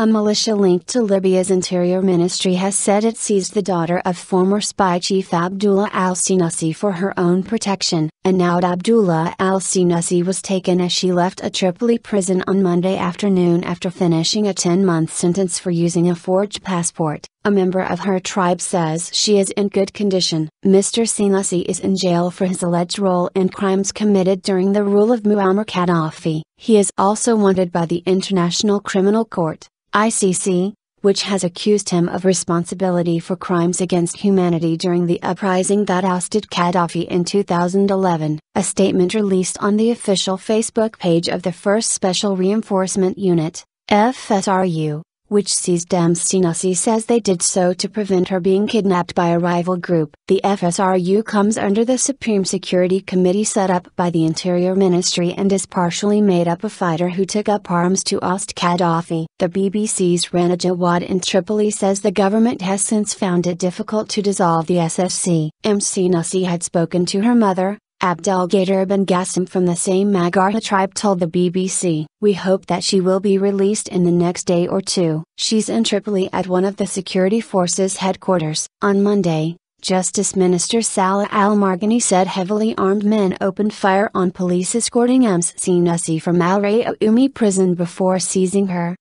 A militia linked to Libya's interior ministry has said it seized the daughter of former spy chief Abdullah al sinasi for her own protection, and now Abdullah al sinasi was taken as she left a Tripoli prison on Monday afternoon after finishing a 10 month sentence for using a forged passport, a member of her tribe says she is in good condition. Mr. Senlesi is in jail for his alleged role in crimes committed during the rule of Muammar Gaddafi. He is also wanted by the International Criminal Court, ICC, which has accused him of responsibility for crimes against humanity during the uprising that ousted Gaddafi in 2011. A statement released on the official Facebook page of the 1st Special Reinforcement Unit, FSRU, which seized Amstinasi says they did so to prevent her being kidnapped by a rival group. The FSRU comes under the Supreme Security Committee set up by the Interior Ministry and is partially made up of fighter who took up arms to oust Gaddafi. The BBC's Rana Jawad in Tripoli says the government has since found it difficult to dissolve the SSC. Nasi had spoken to her mother, Gader bin Gassim from the same Magarha tribe told the BBC. We hope that she will be released in the next day or two. She's in Tripoli at one of the security forces headquarters. On Monday, Justice Minister Salah al Marghani said heavily armed men opened fire on police escorting Ms. Sinasi from Al Umi prison before seizing her.